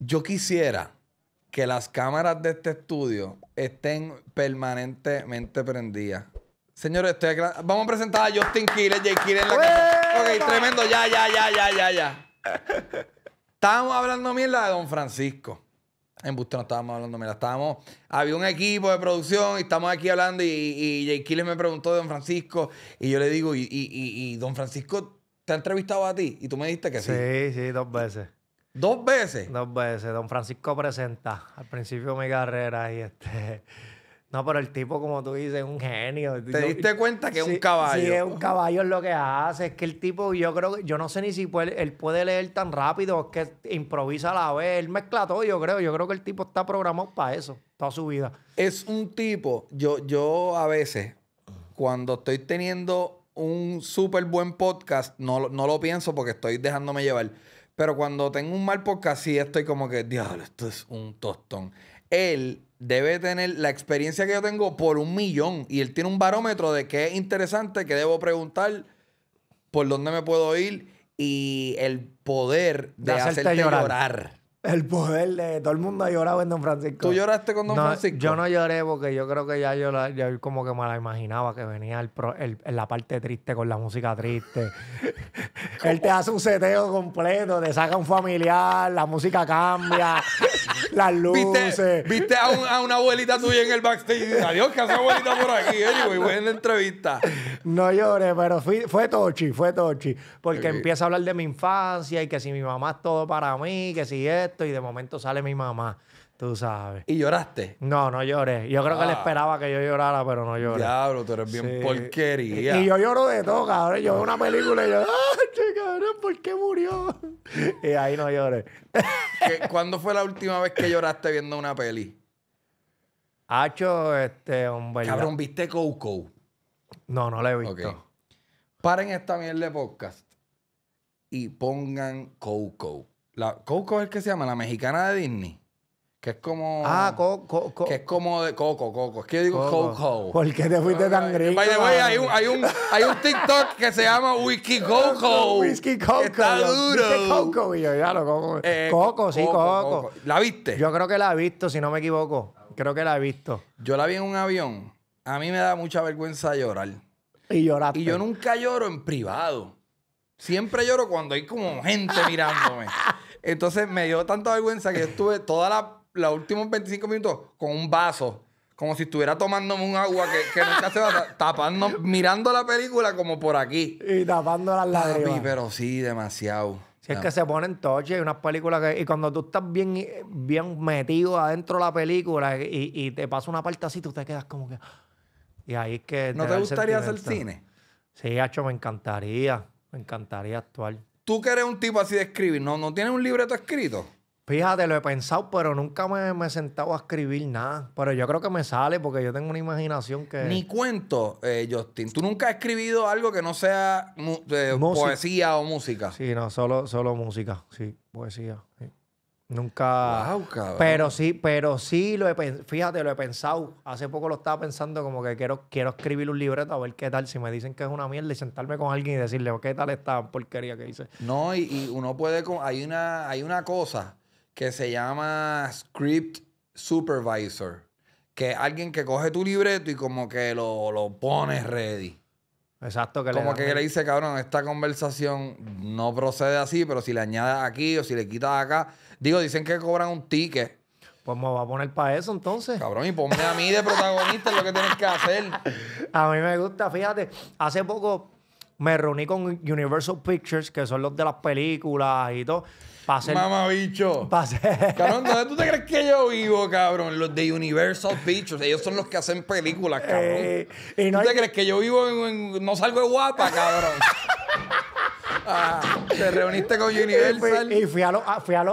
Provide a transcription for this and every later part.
Yo quisiera que las cámaras de este estudio estén permanentemente prendidas. Señores, Vamos a presentar a Justin Killer, Jay Killer Ok, tremendo. Ya, ya, ya, ya, ya, ya. Estábamos hablando mierda de Don Francisco. En Busto no estábamos hablando mierda. Estábamos, había un equipo de producción y estamos aquí hablando y, y Jay Killer me preguntó de Don Francisco y yo le digo, ¿y, y Don Francisco te ha entrevistado a ti? Y tú me dijiste que sí. Sí, sí, dos veces. ¿Dos veces? Dos veces. Don Francisco presenta al principio mi carrera y este... No, pero el tipo, como tú dices, es un genio. ¿Te diste cuenta que es un caballo? Sí, es un caballo lo que hace. Es que el tipo, yo creo, yo no sé ni si él puede leer tan rápido, es que improvisa a la vez. Él mezcla todo, yo creo. Yo creo que el tipo está programado para eso, toda su vida. Es un tipo, yo, yo a veces, cuando estoy teniendo un súper buen podcast, no, no lo pienso porque estoy dejándome llevar. Pero cuando tengo un mal podcast, sí estoy como que, diablo, esto es un tostón. Él debe tener la experiencia que yo tengo por un millón. Y él tiene un barómetro de qué es interesante, que debo preguntar, por dónde me puedo ir y el poder de, de hacerte, llorar. El poder de todo el mundo ha llorado en Don Francisco. ¿Tú lloraste con Don no, Francisco? Yo no lloré porque yo creo que ya yo, como que me la imaginaba que venía el, la parte triste con la música triste. Él te hace un seteo completo, te saca un familiar, la música cambia, las luces. ¿Viste, a, una abuelita tuya en el backstage? Adiós, que hace abuelita por aquí, eh? en la entrevista. No lloré, pero fue tochi, fue tochi. Porque empieza a hablar de mi infancia y que si mi mamá es todo para mí, que si es y de momento sale mi mamá, tú sabes. ¿Y lloraste? No, no lloré. Yo creo que él ah. esperaba que yo llorara, pero no lloré. Diablo, tú eres bien porquería. Y, yo lloro de todo, cabrón. Yo veo una película y yo, ¡ay, cabrón, ¿por qué murió? y ahí no lloré. ¿Cuándo fue la última vez que lloraste viendo una peli? Hacho, este, hombre. Cabrón, ¿viste Coco? No, no la he visto. Paren esta mierda de podcast y pongan Coco. La, Coco es el que se llama, la mexicana de Disney. Que es como. Ah, Coco. Que es como de Coco, Coco. Es que yo digo Coco. ¿Por qué te fuiste tan gringo? By the way, hay un, hay un, hay un TikTok que se llama Whisky Coco. Whisky Coco. Está duro. Coco. Y yo, ya lo eh, Coco. Coco, sí, Coco, ¿La viste? Yo creo que la he visto, si no me equivoco. Creo que la he visto. Yo la vi en un avión. A mí me da mucha vergüenza llorar. Y llorar Y yo nunca lloro en privado. Siempre lloro cuando hay como gente mirándome. Entonces me dio tanta vergüenza que estuve toda la, los últimos 25 minutos con un vaso. Como si estuviera tomándome un agua que, nunca se va tapando, mirando la película como por aquí. Y tapando las lágrimas. pero sí, demasiado. Si es ah. que se ponen toches, y unas películas que. Y cuando tú estás bien, bien metido adentro de la película y, te pasa una parte así, tú te quedas como que. Y ahí que. ¿No te, gustaría hacer cine? Sí, Hacho, me encantaría. Me encantaría actuar. Tú que eres un tipo así de escribir, ¿no, no tienes un libreto escrito? Fíjate, lo he pensado, pero nunca me, he sentado a escribir nada. Pero yo creo que me sale porque yo tengo una imaginación que. Ni cuento, eh, Justin. ¿Tú nunca has escribido algo que no sea eh, poesía o música? Sí, no, solo, solo música, sí, poesía. Nunca. pero sí, pero sí fíjate, lo he pensado. Hace poco lo estaba pensando como que quiero, quiero escribir un libreto a ver qué tal. Si me dicen que es una mierda y sentarme con alguien y decirle qué tal esta porquería que hice. No, y, uno puede hay una, hay una cosa que se llama script supervisor. Que es alguien que coge tu libreto y como que lo, lo pone ready. Exacto, que Como que le dice, cabrón, esta conversación no procede así, pero si le añadas aquí o si le quitas acá. Digo, dicen que cobran un ticket. Pues me va a poner para eso entonces. Cabrón, y ponme a mí de protagonista, lo que tienes que hacer. A mí me gusta, fíjate, hace poco me reuní con Universal Pictures, que son los de las películas y todo. Pase. bicho. Pase. Cabrón, ¿dónde tú te crees que yo vivo, cabrón? Los de Universal Pictures. Ellos son los que hacen películas, cabrón. Eh, y ¿Tú te crees que yo vivo en, No salgo de guapa, cabrón. Ah, te reuniste con Universal. Y, fui, a los,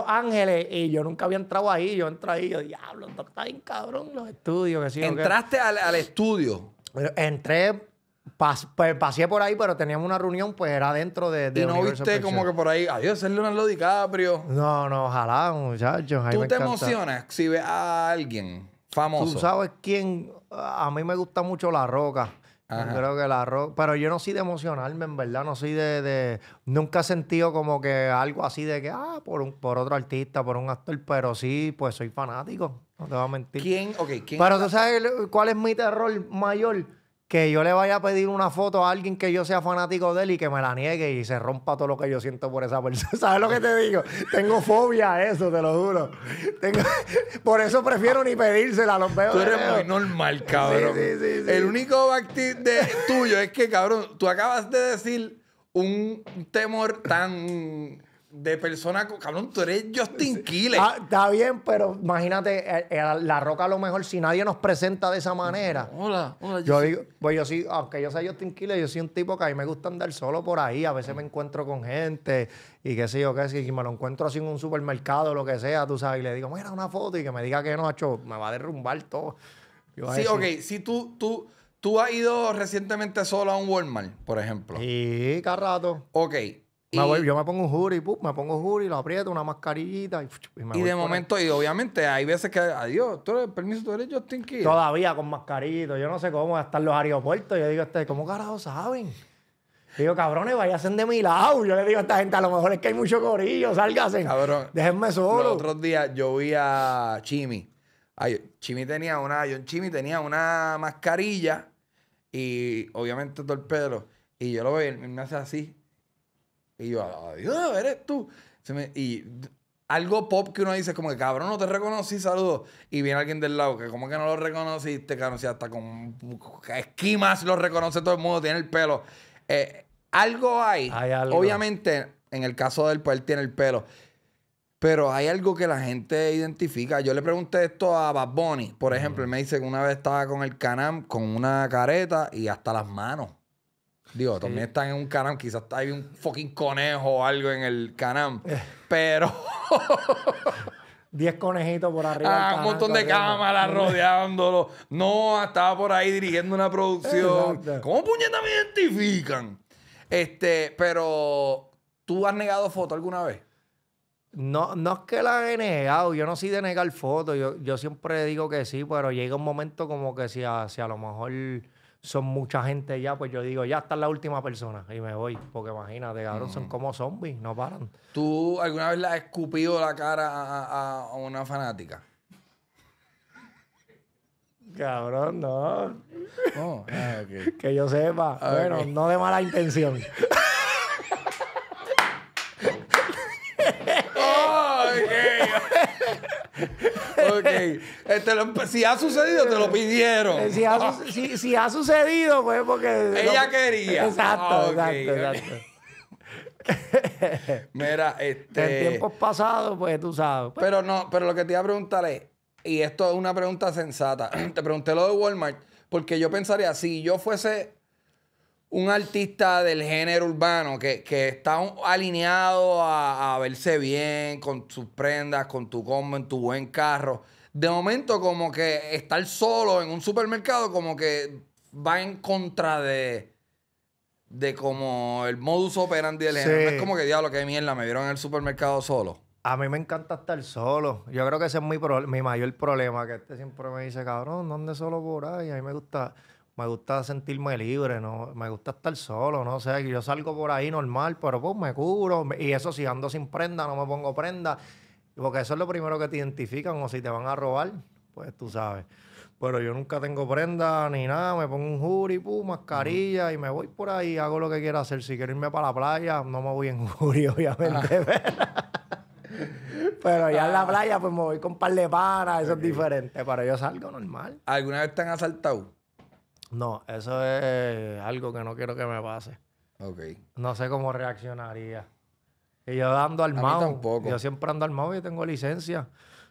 Ángeles y yo nunca había entrado ahí. Yo entré ahí Diablo, yo, diablo, está bien cabrón los estudios. Que sí, ¿Entraste al, estudio? entré pasé pues, por ahí, pero teníamos una reunión, pues era dentro de. y no viste como que por ahí, adiós, es Leonardo DiCaprio. No, no, ojalá, muchachos. Tú te emocionas si ves a alguien famoso. Tú sabes quién. A mí me gusta mucho La Roca. Creo que la Roca Pero yo no soy de emocionarme, en verdad. No soy de, de. Nunca he sentido como que algo así de que, ah, por, un, por otro artista, por un actor. Pero sí, pues soy fanático. No te voy a mentir. ¿Quién? Ok, ¿quién? Pero tú sabes cuál es mi terror mayor que yo le vaya a pedir una foto a alguien que yo sea fanático de él y que me la niegue y se rompa todo lo que yo siento por esa persona. ¿Sabes lo que te digo? Tengo fobia a eso, te lo juro. Por eso prefiero ni pedírsela los veo. Tú eres muy normal, cabrón. Sí, sí, sí, El único activo de tuyo es que, cabrón, tú acabas de decir un temor tan de persona, cabrón, tú eres Justin Quiles. Ah, está bien, pero imagínate, eh, eh, La Roca a lo mejor, si nadie nos presenta de esa manera. Hola, hola. Yo, digo, pues yo sí, aunque yo sea Justin Quiles, yo soy un tipo que a mí me gusta andar solo por ahí, a veces me encuentro con gente y qué sé yo, qué sé, y me lo encuentro así en un supermercado, lo que sea, tú sabes, y le digo, mira, una foto, y que me diga que no, hecho, me va a derrumbar todo. sí, ok, si tú, tú, tú has ido recientemente solo a un Walmart, por ejemplo. Sí, cada rato. Ok, yo me pongo un jury, me pongo un jury, lo aprieto, una mascarita y, Y de momento, y obviamente hay veces que, adiós, tú permiso, tú eres Justin Kidd. Todavía con mascarito, yo no sé cómo están los aeropuertos. Yo digo a este, ¿cómo carajo saben? digo, cabrones, vayasen de mi lado. Yo le digo a esta gente, a lo mejor es que hay mucho gorillo, sálgase, Cabrón, déjenme solo. Los otros días yo vi a Chimi. Ay, Chimi tenía una, yo Chimi tenía una mascarilla y obviamente todo el pelo. Y yo lo veo él me hace así. Y yo, adiós, eres tú. y algo pop que uno dice, como que cabrón, no te reconocí, saludos. Y viene alguien del lado que, como que no lo reconociste, cabrón, si hasta con esquimas lo reconoce todo el mundo, tiene el pelo. Eh, algo hay. Obviamente, en el caso del pues, él tiene el pelo. Pero hay algo que la gente identifica. Yo le pregunté esto a Bad Bunny, por ejemplo. Él me dice que una vez estaba con el Canam con una careta y hasta las manos. Digo, también están en un canam, quizás hay un fucking conejo o algo en el canam. Eh. Pero. 10 conejitos por arriba. Ah, un montón de cámaras rodeándolo. No, estaba por ahí dirigiendo una producción. ¿Cómo puñetas me identifican? Este, pero. ¿Tú has negado foto alguna vez? No, no es que la he negado, yo no soy de negar foto, yo, siempre digo que sí, pero llega un momento como que si a, si a lo mejor son mucha gente ya, pues yo digo, ya está la última persona y me voy. Porque imagínate, cabrón, son como zombies, no paran. ¿Tú alguna vez le has escupido la cara a, una fanática? Cabrón, no. Oh, ah, que yo sepa. Ah, bueno, no de mala intención. ok. Este si ha sucedido, te lo pidieron. Eh, si ha, sucedido, pues porque. Ella quería. Exacto, exacto, exacto. Mira, este. En tiempos pasados, pues tú sabes. Pues, pero no, pero lo que te iba a preguntar es, y esto es una pregunta sensata. te pregunté lo de Walmart, porque yo pensaría, si yo fuese un artista del género urbano que, está alineado a, verse bien con sus prendas, con tu combo, en tu buen carro. De momento, como que estar solo en un supermercado, como que va en contra de. De como el modus operandi del género. es como que diablo, qué mierda, me vieron en el supermercado solo. A mí me encanta estar solo. Yo creo que ese es mi, mi mayor problema. Que este siempre me dice, cabrón, ¿dónde solo por ahí? A mí me gusta me gusta sentirme libre, no, me gusta estar solo, no sé, que yo salgo por ahí normal, pero pues me curo. y eso si ando sin prenda, no me pongo prenda, porque eso es lo primero que te identifican, o si te van a robar, pues tú sabes. Pero yo nunca tengo prenda ni nada, me pongo un jury, pum, mascarilla, y me voy por ahí, hago lo que quiera hacer, si quiero irme para la playa, no me voy en jury, obviamente. Ah. Pero ya en la ah. playa, pues me voy con un par de panas, eso es diferente. Pero yo salgo normal. ¿Alguna vez te han asaltado? No, eso es algo que no quiero que me pase. Ok. No sé cómo reaccionaría. Y yo ando armado. A tampoco. Yo siempre ando armado y tengo licencia.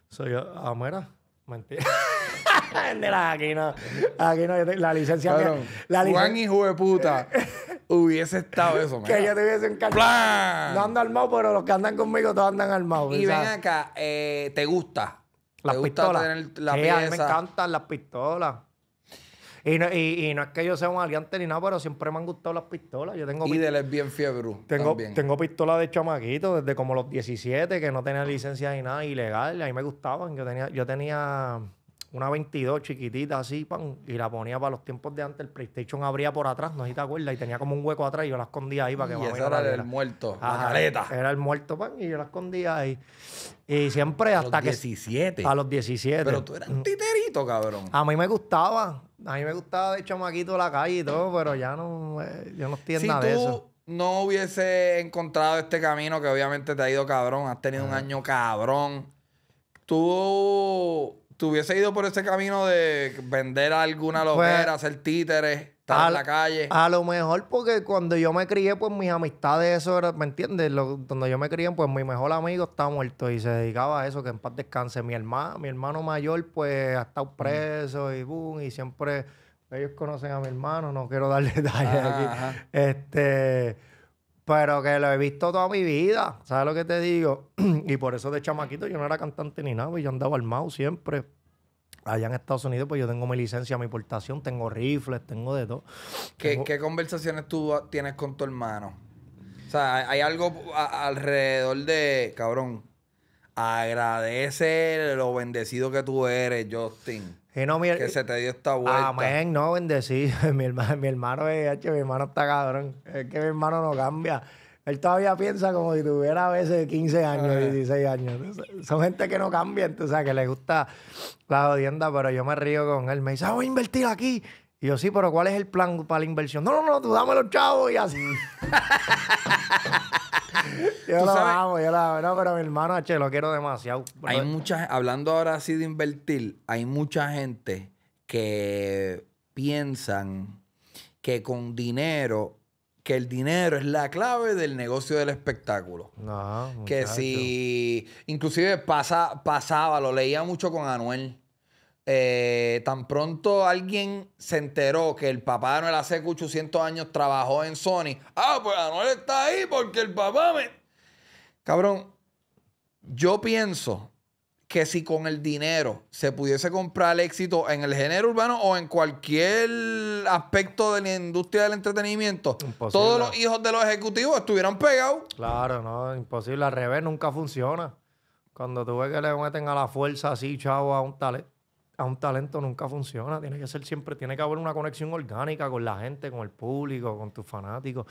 Soy yo, ah, mira, mentira. aquí no. Aquí no. La licencia la Juan, hijo de puta. hubiese estado eso, man. Que yo te hubiese encantado. No ando armado, pero los que andan conmigo todos andan armados. Y ven acá, eh, ¿te gusta? Las pistolas. Tener a mí me encantan las pistolas. Y no, y, no es que yo sea un aliante ni nada, pero siempre me han gustado las pistolas. Yo tengo y de bien fiebre. Tengo, tengo pistolas de chamaquito desde como los 17, que no tenía licencia ni nada, ilegal. A mí me gustaban. Yo tenía, yo tenía una 22 chiquitita así, pan, y la ponía para los tiempos de antes. El PlayStation abría por atrás, no sé si te acuerdas, y tenía como un hueco atrás y yo la escondía ahí para que y ese era el muerto, la Era el muerto, pan, y yo la escondía ahí. Y siempre a hasta los 17. A los 17. Pero tú eras un mm. titerito, cabrón. A mí me gustaba. A mí me gustaba de chamaquito la calle y todo, pero ya no. Eh, yo no estoy en si nada tú... de eso no hubiese encontrado este camino que obviamente te ha ido cabrón, has tenido un año cabrón, tú tú hubiese ido por ese camino de vender alguna pues, lojera, hacer títeres, estar en la calle. A lo mejor porque cuando yo me crié, pues mis amistades, eso era, ¿me entiendes? cuando yo me crié, pues mi mejor amigo está muerto y se dedicaba a eso, que en paz descanse. Mi hermano, mi hermano mayor, pues ha estado mm. preso y boom, y siempre ellos conocen a mi hermano, no quiero darle detalles ah, aquí. Este pero que lo he visto toda mi vida. ¿Sabes lo que te digo? y por eso de chamaquito yo no era cantante ni nada, pues yo andaba armado siempre. Allá en Estados Unidos, pues yo tengo mi licencia, mi portación, tengo rifles, tengo de todo. ¿Qué, conversaciones tú tienes con tu hermano? O sea, hay algo alrededor de, cabrón, agradece lo bendecido que tú eres, Justin que se te dio esta vuelta. Amén, no, bendecido. Mi hermano, mi hermano, es, mi hermano está cabrón. Es que mi hermano no cambia. Él todavía piensa como si tuviera a veces 15 años, 16 años. Son gente que no cambia, entonces, o que le gusta la jodienda, pero yo me río con él. Me dice, ah, voy a invertir aquí yo, sí, pero ¿cuál es el plan para la inversión? No, no, no, tú chavos y así. yo lo amo, yo lo amo. No, pero mi hermano, che, lo quiero demasiado. Hay mucha, hablando ahora así de invertir, hay mucha gente que piensan que con dinero que el dinero es la clave del negocio del espectáculo. No, que si, inclusive pasa, pasaba, lo leía mucho con Anuel, eh, tan pronto alguien se enteró que el papá de Anuel hace 800 años trabajó en Sony. Ah, pues Anuel está ahí porque el papá me. Cabrón, yo pienso que si con el dinero se pudiese comprar el éxito en el género urbano o en cualquier aspecto de la industria del entretenimiento, todos los hijos de los ejecutivos estuvieran pegados. Claro, no, imposible. Al revés, nunca funciona. Cuando tú ves que le meten a la fuerza así, chavo, a un talento a un talento nunca funciona. Tiene que ser siempre, tiene que haber una conexión orgánica con la gente, con el público, con tus fanáticos.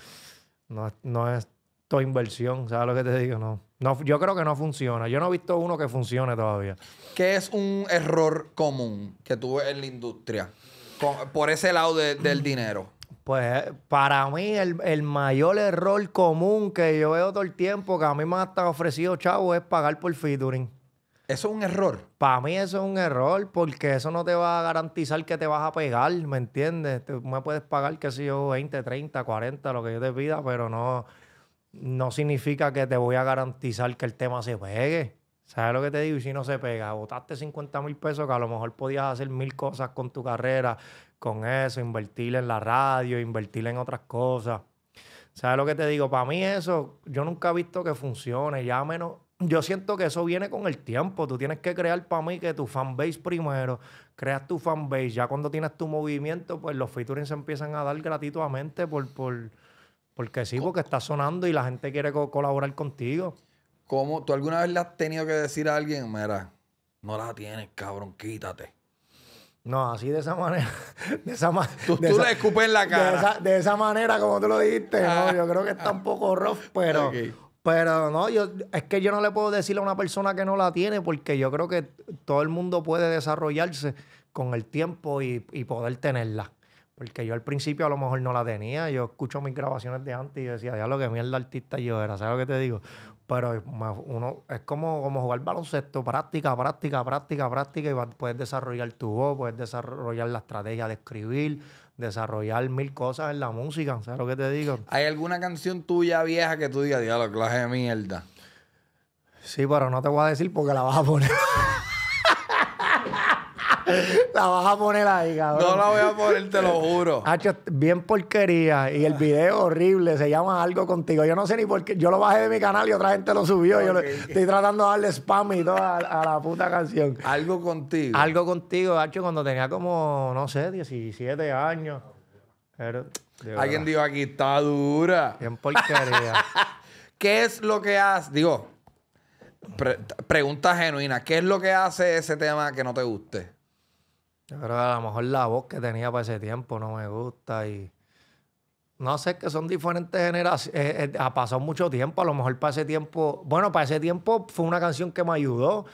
No, es tu inversión, ¿sabes lo que te digo? No. no. Yo creo que no funciona. Yo no he visto uno que funcione todavía. ¿Qué es un error común que tuve en la industria? por ese lado del mm. dinero. Pues eh, para mí el, el, mayor error común que yo veo todo el tiempo que a mí me han estado ofrecido, chavo, es pagar por featuring. Eso es un error. Para mí eso es un error porque eso no te va a garantizar que te vas a pegar, ¿me entiendes? Tú me puedes pagar, qué sé yo, 20, 30, 40, lo que yo te pida, pero no, no significa que te voy a garantizar que el tema se pegue. ¿Sabes lo que te digo? Y si no se pega, botaste 50 mil pesos que a lo mejor podías hacer mil cosas con tu carrera, con eso, invertir en la radio, invertir en otras cosas. ¿Sabes lo que te digo? Para mí eso, yo nunca he visto que funcione, ya menos yo siento que eso viene con el tiempo. Tú tienes que crear para mí que tu fanbase primero, creas tu fanbase. Ya cuando tienes tu movimiento, pues los featuring se empiezan a dar gratuitamente por, por, porque sí, porque está sonando y la gente quiere colaborar contigo. ¿Cómo? ¿Tú alguna vez le has tenido que decir a alguien, mira, no la tienes, cabrón, quítate? No, así de esa manera. De esa tú, le escupes en la cara. De esa, manera, como tú lo dijiste. Ah. Yo creo que está un poco rough, pero pero no, yo, es que yo no le puedo decir a una persona que no la tiene porque yo creo que todo el mundo puede desarrollarse con el tiempo y, poder tenerla. Porque yo al principio a lo mejor no la tenía. Yo escucho mis grabaciones de antes y decía, ya lo que mierda artista yo era, ¿sabes lo que te digo? Pero uno es como, como jugar baloncesto, práctica, práctica, práctica, práctica, y puedes desarrollar tu voz, puedes desarrollar la estrategia de escribir, desarrollar mil cosas en la música, ¿sabes lo que te digo? ¿Hay alguna canción tuya vieja que tú digas, diablo, clase de mierda? Sí, pero no te voy a decir porque la vas a poner. la vas a poner ahí, cabrón. No la voy a poner, te lo juro. Hacho, bien porquería. Y el video horrible. Se llama Algo Contigo. Yo no sé ni por qué. Yo lo bajé de mi canal y otra gente lo subió. Yo estoy tratando de darle spam y todo a, la puta canción. Algo Contigo. Algo Contigo, Hacho, cuando tenía como, no sé, 17 años. Alguien dijo aquí, está dura. Bien porquería. ¿Qué es lo que hace? Digo, pregunta genuina. ¿Qué es lo que hace ese tema que no te guste? Yo creo que a lo mejor la voz que tenía para ese tiempo no me gusta y... No sé, que son diferentes generaciones. Eh, eh, ha pasado mucho tiempo. A lo mejor para ese tiempo... Bueno, para ese tiempo fue una canción que me ayudó.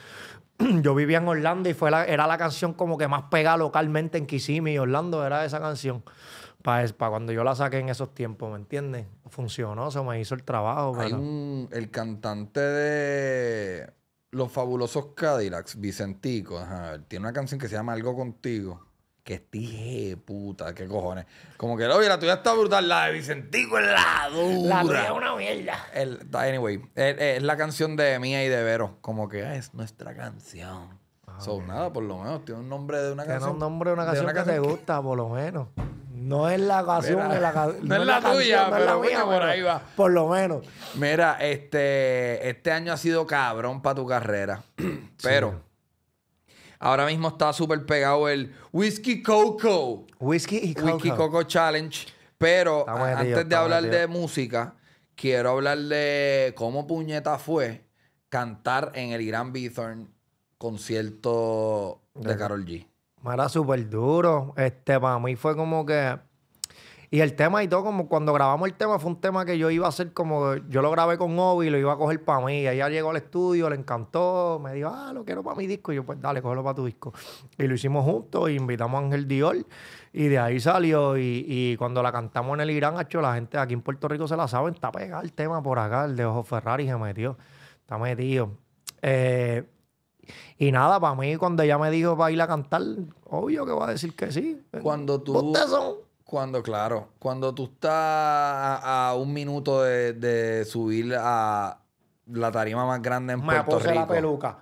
Yo vivía en Orlando y fue era la canción como que más pega localmente en Kissimmee. Orlando era esa canción. Para, para cuando yo la saqué en esos tiempos, ¿me entiendes? Funcionó, se me hizo el trabajo. Hay el cantante de los fabulosos Cadillacs, Vicentico, tiene una canción que se llama Algo Contigo. Que tije, puta, qué cojones. Como que, oye, la tuya está brutal, la de Vicentico es la dura. La tuya es una mierda. anyway, e, e, es, la canción de Mía y de Vero. Como que ah, es nuestra canción. Ah, son nada, por lo menos, tiene un nombre de una canción. Tiene un nombre de una canción, que te gusta, por lo menos. No es la ocasión, la, es la, tuya, pero la mía, por ahí va. Por lo menos. Mira, este, este año ha sido cabrón para tu carrera. pero ahora mismo está súper pegado el Whiskey Coco. Whiskey y Coco. Whiskey Coco Challenge. Pero antes de hablar de música, quiero hablar de cómo puñeta fue cantar en el Gran Bithorn concierto de Carol G. Era súper duro. Este, para mí fue como que. Y el tema y todo, como cuando grabamos el tema, fue un tema que yo iba a hacer como. Yo lo grabé con Obi y lo iba a coger para mí. Ella llegó al estudio, le encantó, me dijo, ah, lo quiero para mi disco. Y yo, pues dale, cógelo para tu disco. Y lo hicimos juntos, y invitamos a Ángel Dior, y de ahí salió. Y, cuando la cantamos en el Irán, hecho, la gente aquí en Puerto Rico se la sabe, está pegado el tema por acá, el de Ojo Ferrari se metió, está metido. Eh. Y nada, para mí, cuando ella me dijo para ir a cantar, obvio que va a decir que sí. Cuando tú. Pues, cuando, claro, cuando tú estás a, un minuto de, subir a la tarima más grande en me Puerto puse la peluca.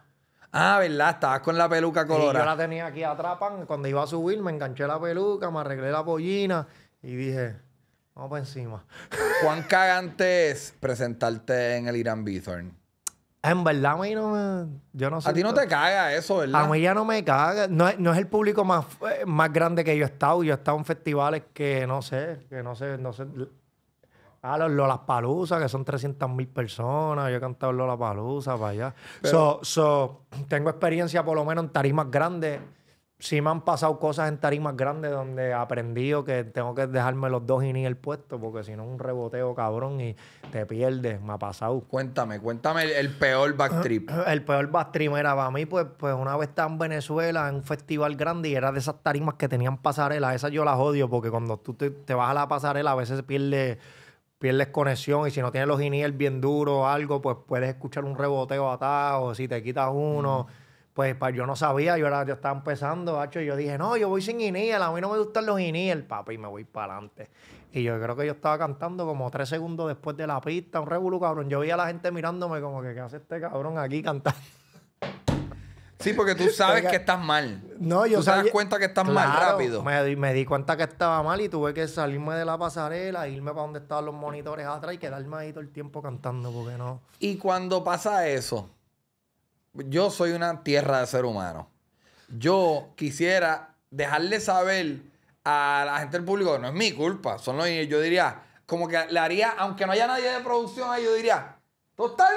Ah, ¿verdad? Estabas con la peluca colorada. yo la tenía aquí atrapan. Cuando iba a subir, me enganché la peluca, me arreglé la pollina y dije, vamos para encima. ¿Cuán cagante es presentarte en el Irán Bithorn? En verdad, a mí no me. Yo no sé. A ti no te caga eso, ¿verdad? A mí ya no me caga. No, es el público más, eh, más grande que yo he estado. Yo he estado en festivales que no sé, que no sé, no sé. Ah, los palusas que son 300 mil personas. Yo he cantado Palusa para allá. so, so, tengo experiencia por lo menos en tarimas grandes sí me han pasado cosas en tarimas grandes donde he aprendido que tengo que dejarme los dos ni el puesto porque si no un reboteo cabrón y te pierdes. Me ha pasado. Cuéntame, cuéntame el, peor backtrip. El peor backtrip era para mí, pues, pues una vez estaba en Venezuela en un festival grande y era de esas tarimas que tenían pasarelas. Esas yo las odio porque cuando tú te, vas a la pasarela a veces pierdes pierdes conexión y si no tienes los iniers bien duros o algo, pues puedes escuchar un reboteo atado, si te quitas uno pues yo no sabía, yo, era, yo estaba empezando, hacho, y yo dije, no, yo voy sin iniel, a mí no me gustan los iniel, papi, y me voy para adelante. Y yo creo que yo estaba cantando como tres segundos después de la pista, un revolú, cabrón. Yo vi a la gente mirándome como que, ¿qué hace este cabrón aquí cantando? Sí, porque tú sabes que estás mal. No, yo Tú te das cuenta que estás mal rápido. Me, me, di cuenta que estaba mal y tuve que salirme de la pasarela, irme para donde estaban los monitores atrás y quedarme ahí todo el tiempo cantando, porque no. Y cuando pasa eso, yo soy una tierra de ser humano. Yo quisiera dejarle saber a la gente del público no es mi culpa, son los yo diría, como que le haría, aunque no haya nadie de producción ahí, yo diría, estás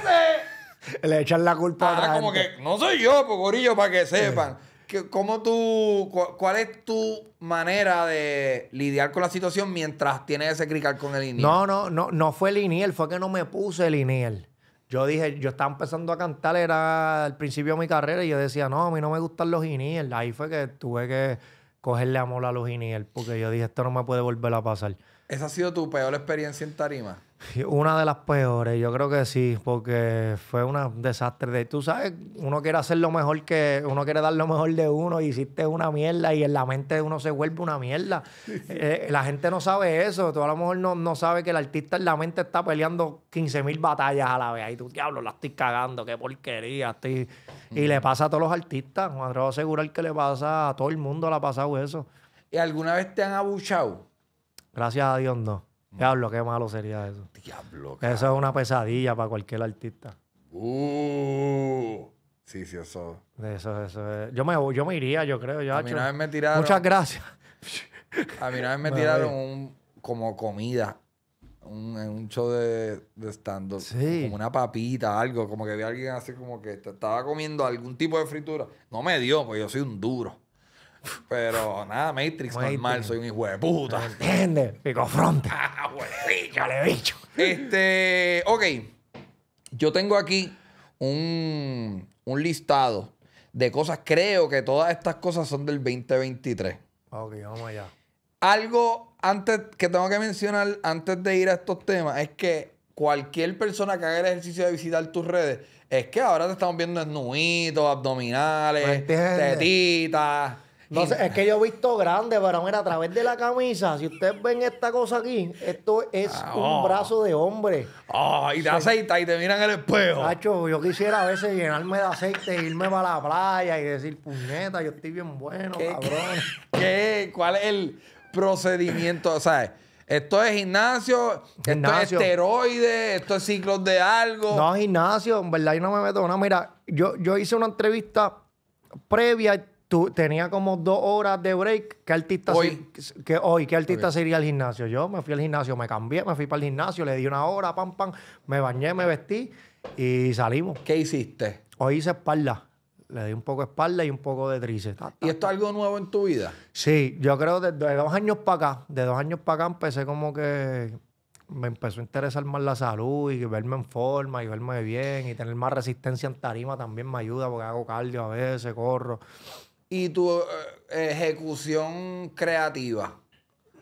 ese! le echan la culpa a la como que no soy yo, Pocorillo, pues, para que sepan. Que, ¿Cómo tú, cuál es tu manera de lidiar con la situación mientras tienes ese crical con el INIEL? No, no, no, no fue el INIEL, fue que no me puse el INIEL. Yo dije, yo estaba empezando a cantar, era al principio de mi carrera, y yo decía, no, a mí no me gustan los giniel. Ahí fue que tuve que cogerle amor a los porque yo dije, esto no me puede volver a pasar. ¿Esa ha sido tu peor experiencia en tarima? Una de las peores, yo creo que sí, porque fue un desastre. De, tú sabes, uno quiere hacer lo mejor que, uno quiere dar lo mejor de uno y hiciste una mierda y en la mente de uno se vuelve una mierda. Eh, la gente no sabe eso, tú a lo mejor no, no sabes que el artista en la mente está peleando 15 mil batallas a la vez. Y tú, diablo, la estoy cagando, qué porquería. Y le pasa a todos los artistas, me atrevo a asegurar que le pasa a todo el mundo, le ha pasado eso. ¿Y alguna vez te han abuchado? Gracias a Dios, no. Mm. Diablo, qué malo sería eso. Diablo. Eso es una pesadilla para cualquier artista. Uh, sí, sí, eso. Eso, eso Yo me, yo me iría, yo creo. a mí una vez me tiraron. Muchas gracias. A mí una vez me tiraron un, como comida. Un, un show de, de stand-up. Como una papita, algo. Como que vi a alguien así como que estaba comiendo algún tipo de fritura. No me dio, porque yo soy un duro. Pero nada, Matrix, normal, soy un hijo de puta. ¿Entiendes? Picofronta. Ah, ya le bicho. Este, ok. Yo tengo aquí un, un listado de cosas. Creo que todas estas cosas son del 2023. Ok, vamos allá. Algo antes que tengo que mencionar antes de ir a estos temas es que cualquier persona que haga el ejercicio de visitar tus redes, es que ahora te estamos viendo desnuditos, abdominales, tetitas. No sé, es que yo he visto grande, pero mira, a través de la camisa, si ustedes ven esta cosa aquí, esto es ah, un oh. brazo de hombre. Ah, y te aceita y te miran el espejo. Nacho, yo quisiera a veces llenarme de aceite e irme para la playa y decir, puñeta, yo estoy bien bueno, cabrón. ¿Qué? ¿Cuál es el procedimiento? O sea, esto es gimnasio, esto es esteroides, esto es ciclos de algo. No, gimnasio, en verdad yo no me meto nada. Mira, yo, yo hice una entrevista previa tú, tenía como dos horas de break. ¿Qué artista, hoy. hoy, ¿qué artista sería al gimnasio? Yo me fui al gimnasio, me cambié, me fui para el gimnasio, le di una hora, pam, pam, me bañé, me vestí y salimos. ¿Qué hiciste? Hoy hice espalda. Le di un poco de espalda y un poco de tríceps. ¿Y esto es algo nuevo en tu vida? Sí, yo creo que de dos años para acá, de dos años para acá empecé como que me empezó a interesar más la salud y verme en forma y verme bien y tener más resistencia en tarima también me ayuda porque hago cardio a veces, corro y tu eh, ejecución creativa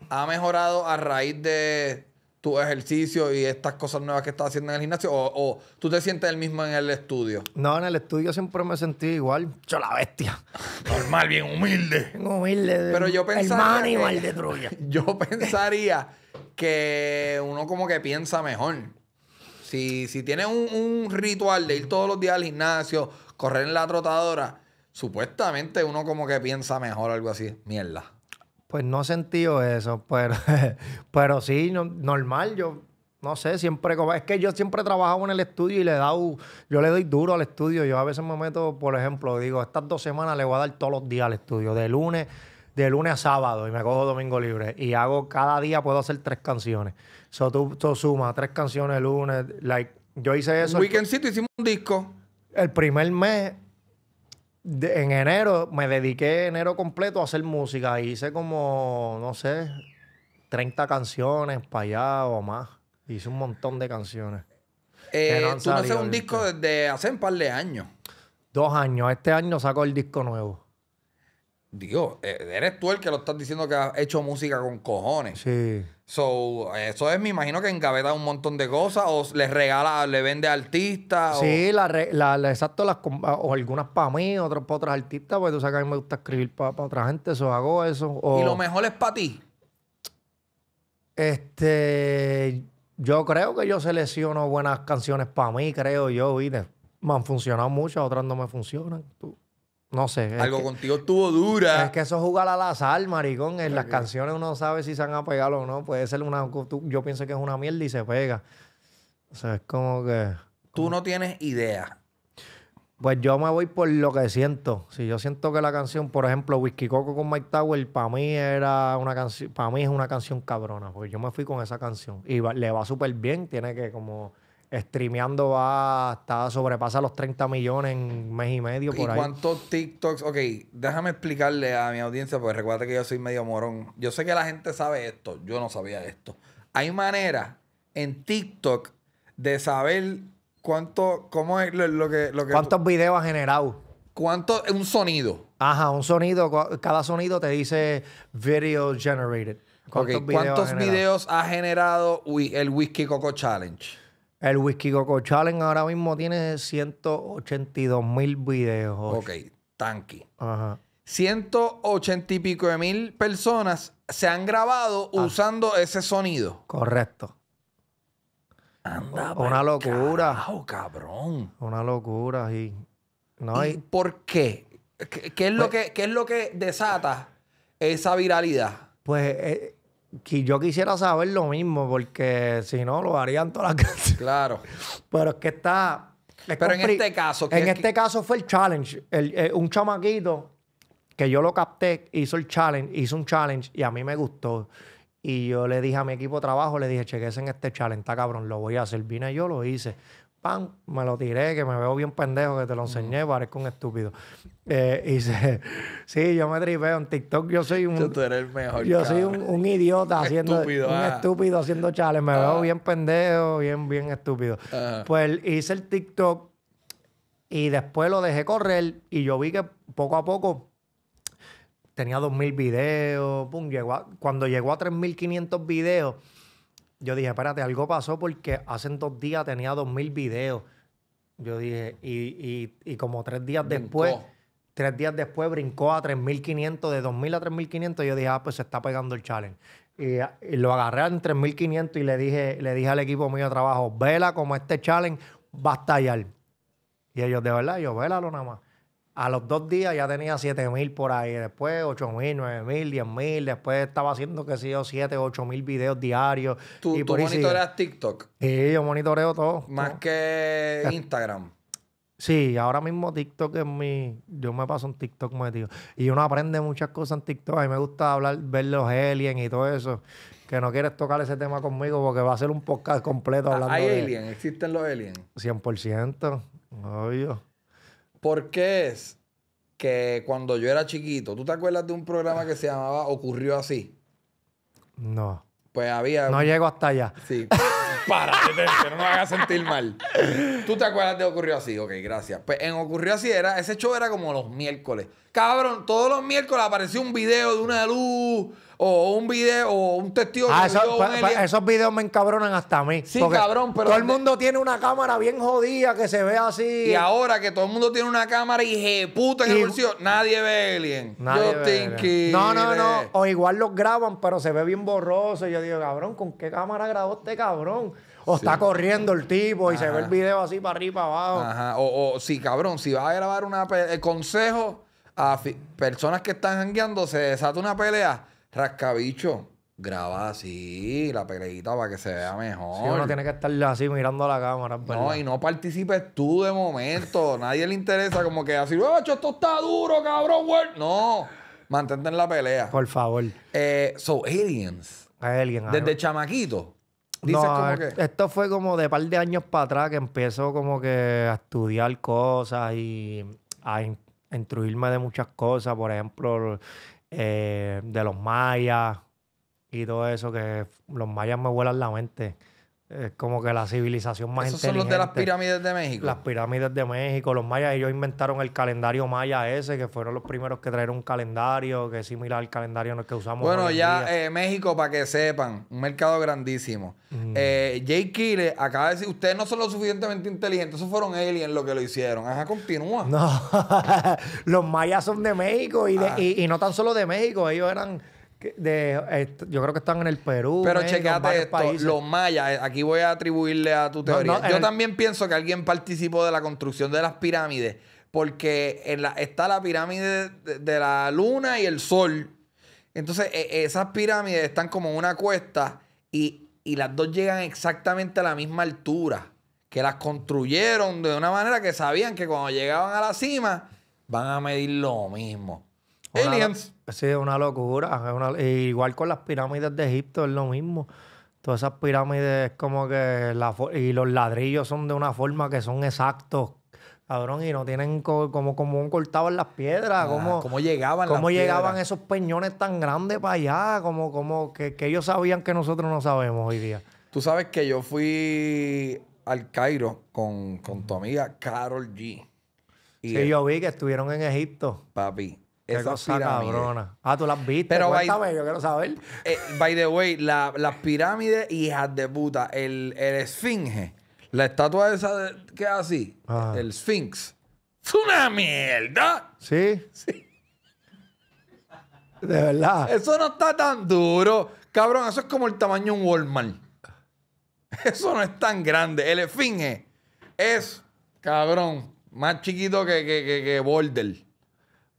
ha mejorado a raíz de tu ejercicio y estas cosas nuevas que estás haciendo en el gimnasio? ¿O, tú te sientes el mismo en el estudio? No, en el estudio siempre me sentí igual. Yo la bestia. Normal, bien humilde. Bien humilde. Pero yo pensaría... de Troya. Yo pensaría que uno como que piensa mejor. Si, si tienes un, un ritual de ir todos los días al gimnasio, correr en la trotadora Supuestamente uno como que piensa mejor algo así. Mierda. Pues no he sentido eso, pero, pero sí, normal. Yo no sé, siempre es que yo siempre he trabajado en el estudio y le he dado, yo le doy duro al estudio. Yo a veces me meto, por ejemplo, digo, estas dos semanas le voy a dar todos los días al estudio, de lunes, de lunes a sábado, y me cojo domingo libre. Y hago cada día puedo hacer tres canciones. Eso tú, tú sumas tres canciones el lunes, like, yo hice eso. Un weekendcito hicimos un disco. El primer mes en enero me dediqué enero completo a hacer música. Hice como, no sé, 30 canciones para allá o más. Hice un montón de canciones. Eh, tú no haces un disco desde hace un par de años. Dos años. Este año saco el disco nuevo. Dios, eh, eres tú el que lo estás diciendo que has hecho música con cojones. Sí. So, eso es, me imagino que engaveta un montón de cosas o les regala, le vende a artistas. Sí, la, exacto, las, ah, o algunas para mí, otras para otras artistas, porque tú sabes que a mí me gusta escribir para pa otra gente, eso hago eso. ¿Y lo mejor es para ti? Este, yo creo que yo selecciono buenas canciones para mí, creo yo, y me han funcionado muchas, otras no me funcionan. No sé. Algo contigo estuvo dura. Es que eso es jugar al azar, maricón. En las canciones uno sabe si se han pegar o no. Puede ser una. yo pienso que es una mierda y se pega. O sea, es como que. Tú no tienes idea. Pues yo me voy por lo que siento. Si yo siento que la canción, por ejemplo, Whisky Coco con Mike Tower, para mí era una canción, para mí es una canción cabrona, porque yo me fui con esa canción. Y le va súper bien, tiene que como streameando va hasta sobrepasa los 30 millones en mes y medio por ¿Y cuántos TikToks? Ok, déjame explicarle a mi audiencia, porque recuerda que yo soy medio morón. Yo sé que la gente sabe esto, yo no sabía esto. Hay manera en TikTok de saber cuánto, cómo es lo, que, lo ¿Cuántos videos ha generado? ¿Cuánto? Un sonido. Ajá, un sonido. Cada sonido te dice video generated. ¿Cuántos, ¿cuántos ha videos ha generado el Whiskey Coco Challenge? El Whisky Coco Challenge ahora mismo tiene 182 mil videos. Ok, Tanky. Ajá. 180 y pico de mil personas se han grabado ah. usando ese sonido. Correcto. Anda, una locura. cabrón. Una locura. Y, no, hay. por qué? ¿Qué, es lo pues que, es lo que desata esa viralidad? Pues eh, yo quisiera saber lo mismo, porque si no, lo harían todas las canciones. Claro. Pero es que está. Pero en este caso. En este caso fue el challenge. Eh, un chamaquito que yo lo capté, hizo el challenge, hizo un challenge y a mí me gustó. Y yo le dije a mi equipo de trabajo, le dije, en este challenge, está cabrón, lo voy a hacer. Vine yo, lo hice pam, me lo tiré, que me veo bien pendejo, que te lo enseñé, parezco un estúpido. Eh, y sí, yo me tripeo. En TikTok yo soy un... soy un, idiota haciendo... un ah. estúpido haciendo chales. Me veo ah. bien pendejo, bien, bien estúpido. Pues hice el TikTok y después lo dejé correr y yo vi que poco a poco tenía 2.000 videos, pum, llegó cuando llegó a 3.500 videos yo dije, espérate, algo pasó porque hace dos días tenía dos mil videos. Yo dije, y, como tres días después, tres días después brincó a 3.500, de 2.000 a 3.500. Yo dije, ah, pues se está pegando el challenge. Y, lo agarré en 3.500 y le dije, le dije al equipo mío de trabajo, vela como este challenge va a estallar. Y ellos, de verdad, yo, véalo nada más. A los dos días ya tenía 7.000 mil por ahí, después 8.000, mil, 10.000. mil, mil, después estaba haciendo, qué sé yo, 7, 8000 mil videos diarios. ¿Tú, monitoreas TikTok? Sí, yo monitoreo todo. Más que eh, Instagram. Sí, ahora mismo TikTok es mi. Yo me paso en TikTok metido. Y uno aprende muchas cosas en TikTok. A mí me gusta hablar, ver los aliens y todo eso. Que no quieres tocar ese tema conmigo porque va a ser un podcast completo ah, hablando ¿Hay aliens? ¿Existen los aliens? 100%. Obvio. ¿Por qué es que cuando yo era chiquito, ¿tú te acuerdas de un programa que se llamaba Ocurrió así? No. Pues había. No llego hasta allá. Sí. Para, que no me hagas sentir mal. ¿Tú te acuerdas de Ocurrió así? Ok, gracias. Pues en Ocurrió así era, ese show era como los miércoles. Cabrón, todos los miércoles aparecía un video de una luz o un video o un testigo. Ah, esos videos me encabronan hasta a mí. Sí, cabrón, pero. Todo el mundo tiene una cámara bien jodida que se ve así. Y ahora que todo el mundo tiene una cámara y puta en el nadie ve a Nadie yo No, no, no. O igual los graban, pero se ve bien borroso. Y yo digo, cabrón, ¿con qué cámara grabó este cabrón? O está corriendo el tipo y se ve el video así para arriba, para abajo. Ajá. O, o sí, cabrón, si vas a grabar una el consejo a personas que están jangueando, se desata una pelea rascabicho, graba así la peleita para que se vea mejor. Sí, uno tiene que estar así mirando a la cámara. No, y no participes tú de momento. Nadie le interesa como que así, ¡Oh, esto está duro, cabrón, No, mantente en la pelea. Por favor. Eh, so, Aliens. Alien, Desde chamaquito. Dices no, como eh, que... esto fue como de par de años para atrás que empezó como que a estudiar cosas y a instruirme de muchas cosas. Por ejemplo, eh, de los mayas y todo eso, que los mayas me vuelan la mente. Es como que la civilización más Esos son los de las pirámides de México. Las pirámides de México, los mayas, ellos inventaron el calendario maya ese, que fueron los primeros que trajeron un calendario que es similar al calendario en que usamos. Bueno, ya eh, México, para que sepan, un mercado grandísimo. Mm. Eh, Jake Kille acaba de decir, ustedes no son lo suficientemente inteligentes, esos fueron aliens lo que lo hicieron. Ajá, continúa. No, los mayas son de México ah. y no tan solo de México, ellos eran eh, yo creo que están en el Perú. Pero checate esto: los mayas, eh, aquí voy a atribuirle a tu teoría. yo también pienso que alguien participó de la construcción de las pirámides, porque está la pirámide de, la luna y el sol. Entonces, e, esas pirámides están como en una cuesta y las dos llegan exactamente a la misma altura. Que las construyeron de una manera que sabían que cuando llegaban a la cima van a medir lo mismo. Aliens. Sí, es una locura. igual con las pirámides de Egipto es lo mismo. Todas esas pirámides como que... y los ladrillos son de una forma que son exactos, cabrón, y no tienen como como, cortado en las piedras, cómo ah, como cómo, llegaban cómo llegaban esos peñones tan grandes para allá, como, como que, ellos sabían que nosotros no sabemos hoy día. Tú sabes que yo fui al Cairo con, tu amiga Carol G. Y yo vi que estuvieron en Egipto. Papi, Qué esas pirámides. cabrona. Ah, tú las viste. Pero by, yo quiero saber. Eh, by the way, las pirámides, hijas de puta, el, el esfinge, la estatua esa de- que es así, ah. el Sphinx. ¡Es una mierda! ¿Sí? Sí. De verdad. Eso no está tan duro. Cabrón, eso es como el tamaño de un Walmart. Eso no es tan grande. El esfinge es, cabrón, más chiquito que, que, que, que Border.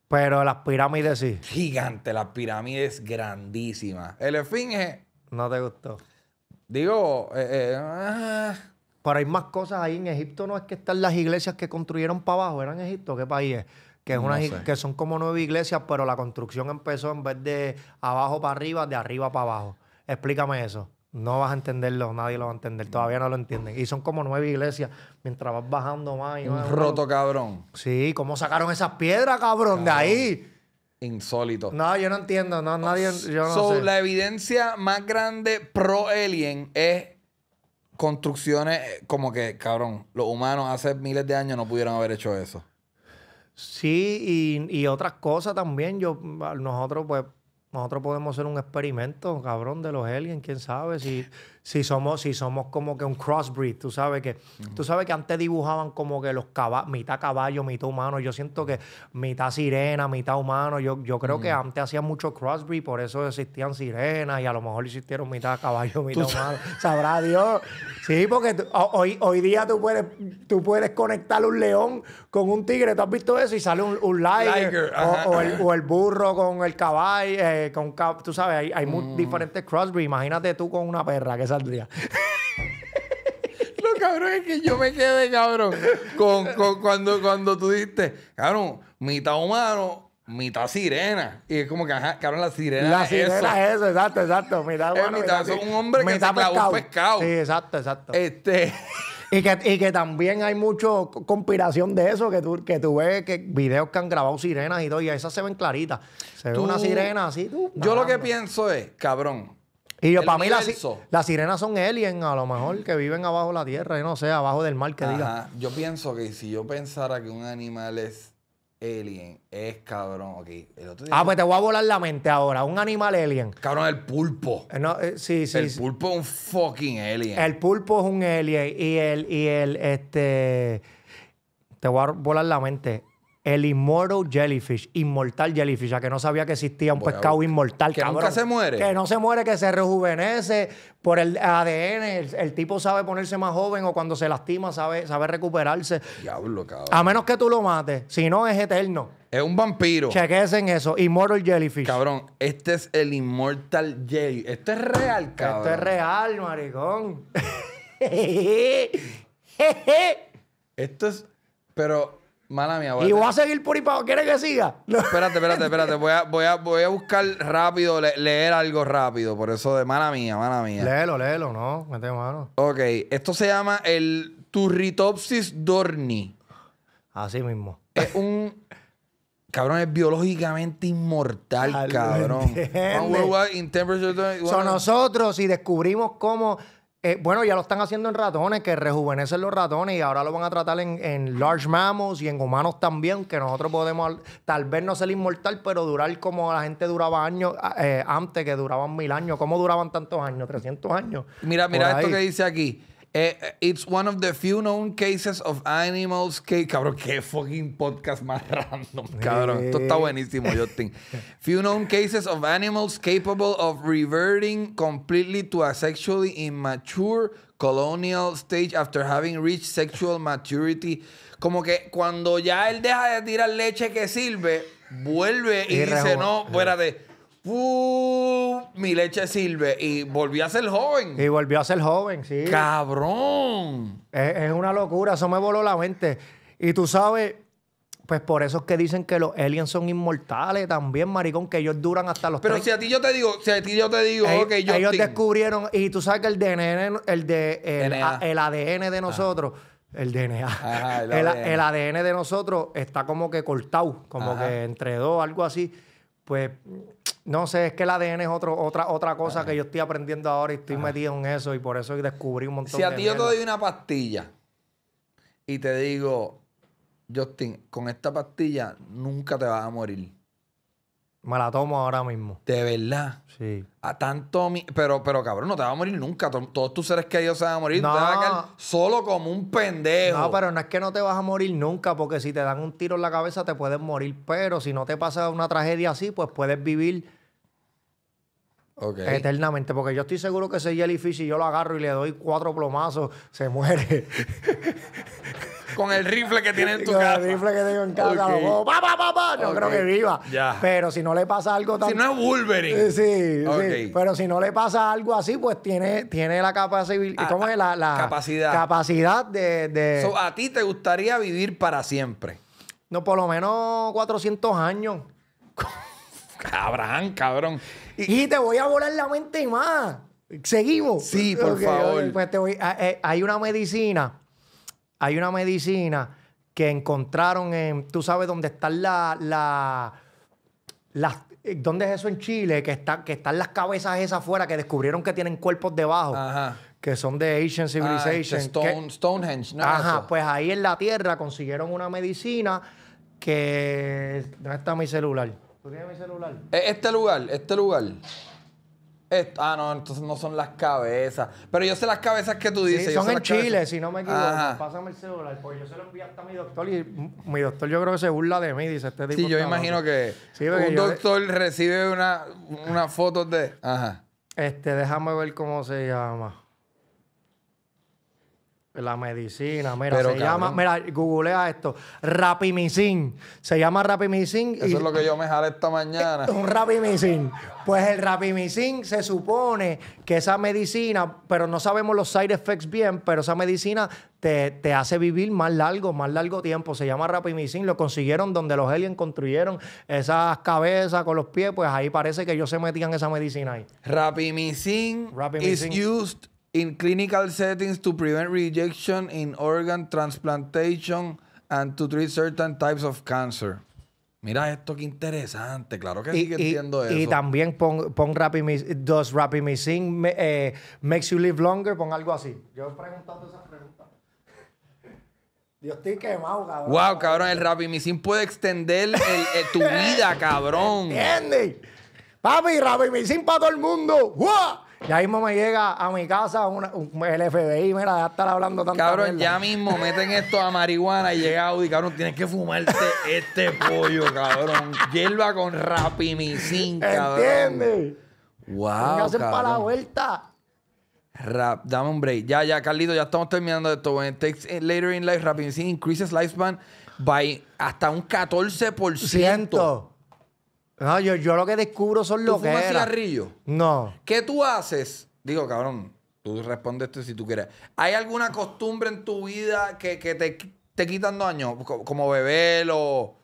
Pero las pirámides sí. Gigante, las pirámides grandísimas. El esfinge. No te gustó. Digo, eh, eh, ah. pero hay más cosas ahí en Egipto. No es que están las iglesias que construyeron para abajo. ¿Eran Egipto? ¿Qué país es? Que, una, que son como nueve iglesias, pero la construcción empezó en vez de abajo para arriba, de arriba para abajo. Explícame eso. No vas a entenderlo, nadie lo va a entender, mm. todavía no lo entienden. Y son como nueve iglesias, mientras vas bajando más y más. Un roto cabrón. Sí, ¿cómo sacaron esas piedras, cabrón, de ahí? Insólito. No, yo no entiendo, no, nadie, yo no la evidencia más grande pro alien es construcciones eh, como que, cabrón, los humanos hace miles de años no pudieron haber hecho eso. Sí, y, y otras cosas también. Yo, nosotros, pues, nosotros podemos hacer un experimento, cabrón, de los aliens, quién sabe, si, si, somos, si somos como que un crossbreed, tú sabes que, tú sabes que antes dibujaban como que los caballos, mitad caballo, mitad humano, yo siento que mitad sirena, mitad humano, yo, yo creo que mm. antes hacían mucho crossbreed, por eso existían sirenas y a lo mejor existieron mitad caballo, mitad humano, sabrá Dios. Sí, porque hoy, día tú puedes, tú puedes conectar un león con un tigre, tú has visto eso y sale un, un liger, O, el, burro con el caballo. Eh, eh, con. Tú sabes, hay, hay mm. diferentes crossbreed. Imagínate tú con una perra, que saldría? Lo cabrón es que yo me quedé, cabrón, con, con cuando, cuando tú diste, cabrón, mitad humano, mitad sirena. Y es como que, ajá, cabrón, la sirena. La es eso. es eso, exacto, exacto. Mitad, es mitad, un hombre que pescado. Sí, exacto, exacto. Este. Y que, también hay mucho conspiración de eso, que tú, que tú ves que videos que han grabado sirenas y todo, y esas se ven claritas. Se ve una sirena así. Tú, yo lo que pienso es, cabrón. Y yo, para mí, las sirenas son aliens, a lo mejor, que viven abajo de la tierra, y no sé, abajo del mar, que diga. Yo pienso que si yo pensara que un animal es alien es cabrón. aquí. ah, pues te voy a volar la mente ahora. Un animal alien. Cabrón, el pulpo. Eh, eh, sí, sí. El pulpo es un fucking alien. El pulpo es un alien. Y el, y el, este. Te voy a volar la mente. El Immortal Jellyfish, Inmortal Jellyfish, ya que no sabía que existía un pescado inmortal, Que nunca se muere. Que no se muere, que se rejuvenece por el ADN. El, tipo sabe ponerse más joven o cuando se lastima sabe, recuperarse. Diablo, cabrón. A menos que tú lo mates, si no es eterno. Es un vampiro. Chequense en eso, Immortal Jellyfish. Cabrón, este es el Immortal Jellyfish. este es real, cabrón. Esto es real, maricón. Esto es. Pero Mala mía, Y voy a seguir por ahí ¿Quieres que siga? Espérate, espérate, espérate. Voy a, voy a, buscar rápido, leer algo rápido. Por eso de mala mía, mala mía. Léelo, léelo, no. Mete mano. Ok. Esto se llama el Turritopsis dorni. Así mismo. Es un... Cabrón, es biológicamente inmortal, cabrón. Son nosotros, y descubrimos cómo eh, bueno, ya lo están haciendo en ratones, que rejuvenecen los ratones y ahora lo van a tratar en, large mammals y en humanos también, que nosotros podemos, tal vez no ser inmortal, pero durar como la gente duraba años eh, antes, que duraban mil años. ¿Cómo duraban tantos años? ¿300 años? Mira, mira esto que dice aquí. Eh, eh, it's one of the few known cases of animals que... Cabrón, qué fucking podcast más random, cabrón. Esto está buenísimo, Justin. few known cases of animals capable of reverting completely to a sexually immature colonial stage after having reached sexual maturity. Como que cuando ya él deja de tirar leche que sirve, vuelve y, y dice, no, fuera de... ¡Uh! Mi leche sirve. Y volvió a ser joven. Y volvió a ser joven, sí. ¡Cabrón! Es, una locura, eso me voló la mente. Y tú sabes, pues por eso es que dicen que los aliens son inmortales también, maricón, que ellos duran hasta los Pero si a ti yo te digo, si a ti yo te digo, ellos, descubrieron, y tú sabes que el DNA, el de el, ADN de ah. nosotros, el DNA, el, ADN. de nosotros está como que cortado, como que entre dos, algo así pues no sé, es que el ADN es otra, cosa que yo estoy aprendiendo ahora y estoy metido en eso y por eso descubrí un montón de Si a ti yo te doy una pastilla y te digo, Justin, con esta pastilla nunca te vas a morir. Me la tomo ahora mismo. De verdad. Sí. A tanto mi... pero, pero cabrón, no te vas a morir nunca. Todos, tus seres queridos se van a morir. No. Te a solo como un pendejo. No, pero no es que no te vas a morir nunca, porque si te dan un tiro en la cabeza te puedes morir. Pero si no te pasa una tragedia así, pues puedes vivir Eternamente, porque yo estoy seguro que ese jellyfish, si yo lo agarro y le doy cuatro plomazos, se muere. con el rifle que tiene en tu casa. el rifle que tengo en casa. No creo que viva. Pero si no le pasa algo Si no es Wolverine. Eh, sí, Pero si no le pasa algo así, pues tiene, tiene la capacidad... Ah, ¿Cómo es? La, capacidad. de... ¿A ti te gustaría vivir para siempre? No, por lo menos 400 años. Cabrón, cabrón. Y, te voy a volar la mente y más. Seguimos. Sí, por favor. Pues ah, eh, hay una medicina hay una medicina que encontraron en, tú sabes dónde están la, las, eh, ¿dónde es eso en Chile? Que, está, que están las cabezas esas afuera que descubrieron que tienen cuerpos debajo. Que son de Asian ah, este Civilization. Stonehenge, ¿no? Ajá, pues ahí en la Tierra consiguieron una medicina que... ¿Dónde está mi celular? ¿Tú tienes mi celular? Eh, este lugar, este lugar ah, no, entonces no son las cabezas. Pero yo sé las cabezas que tú dices. Sí, son en Chile, si no me equivoco. Pásame el celular, porque yo se lo envié hasta a mi doctor y mi doctor yo creo que se burla de mí, dice este tipo. Sí, yo imagino que un doctor recibe una, una foto de... Ajá. Este, déjame ver cómo se llama. La medicina, mira, se llama, mira, googlea esto, rapimicin. Se llama rapimicin. Eso es lo que yo me jalé esta mañana. Un rapimicin. Pues el rapimicin se supone que esa medicina, pero no sabemos los side effects bien, pero esa medicina te, hace vivir más largo, más largo tiempo. Se llama rapimicin, lo consiguieron donde los aliens construyeron esas cabezas con los pies, pues ahí parece que ellos se metían esa medicina ahí. rapimicin. is used in clinical settings to prevent rejection in organ transplantation and to treat certain types of cancer. Mira esto qué interesante, claro que sigue sí que entiendo eso. Y también pon, pon rapimicin, does rapimicin eh, makes you live longer, pon algo así. Yo he preguntado esas preguntas. Dios, estoy quemado, cabrón. Wow, cabrón, el rapimicin puede extender eh, tu vida, cabrón. ¿Entiendes? Papi, rapimicin para todo el mundo. ¡Wow! Ya mismo me llega a mi casa el FBI, mira, ya estar hablando tanto. Cabrón, ya mismo meten esto a marihuana y llega Audi, cabrón, tienes que fumarte este pollo, cabrón. Hierba con rapimicin, cabrón. ¿Entiendes? Wow. hacen para la vuelta. Rap, dame un break. Ya, ya, Carlito, ya estamos terminando esto. todo. later in life, rapimicin increases lifespan by hasta un 14%. Ciento. No, yo, lo que descubro son lo que. ¿Tú cigarrillo? No. ¿Qué tú haces? Digo, cabrón, tú respondes esto si tú quieres. ¿Hay alguna costumbre en tu vida que, te, te quitan daño? Como beber o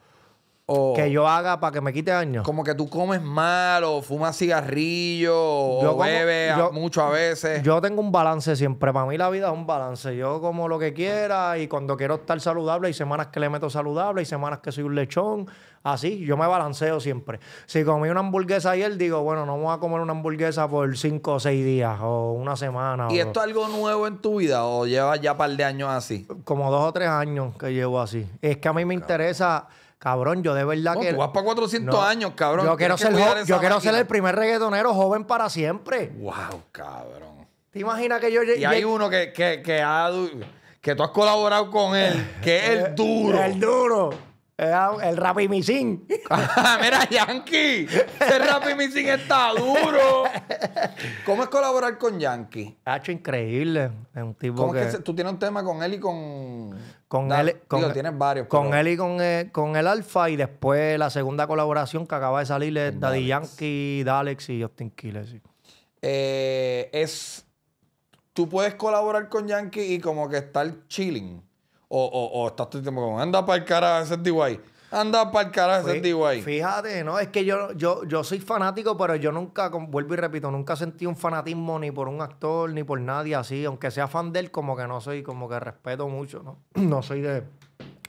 que yo haga para que me quite años. Como que tú comes mal o fumas cigarrillo o bebes mucho a veces. Yo tengo un balance siempre. Para mí la vida es un balance. Yo como lo que quiera y cuando quiero estar saludable hay semanas que le meto saludable y semanas que soy un lechón. Así, yo me balanceo siempre. Si comí una hamburguesa ayer, digo, bueno, no voy a comer una hamburguesa por cinco o seis días o una semana. ¿Y esto es algo nuevo en tu vida o llevas ya un par de años así? Como dos o tres años que llevo así. Es que a mí me interesa... Cabrón, yo de verdad que. Tú vas para 400 años, cabrón. Yo quiero, ser, el primer reggaetonero joven para siempre. ¡Wow, cabrón! ¿Te imaginas que yo Y hay uno que, que, tú has colaborado con él, que es el duro. El duro. El rapimicín. Ah, mira, Yankee. El rapimicín está duro. ¿Cómo es colaborar con Yankee? Ha hecho increíble. Es un tipo Es que... tú tienes un tema con él y con. Con, él, varios, con él y con, eh, el, con Alfa y después la segunda colaboración que acaba de salir es Daddy Yankee, Dalex y Justin Quiles. Eh, es, tú puedes colaborar con Yankee y como que estar chilling. O, o, estás todo tiempo como, anda para el cara, ese D.Y., Anda para el carajo ese digo Fíjate, no, es que yo, yo, yo soy fanático, pero yo nunca, vuelvo y repito, nunca sentí un fanatismo ni por un actor ni por nadie así. Aunque sea fan de él, como que no soy, como que respeto mucho, ¿no? No soy de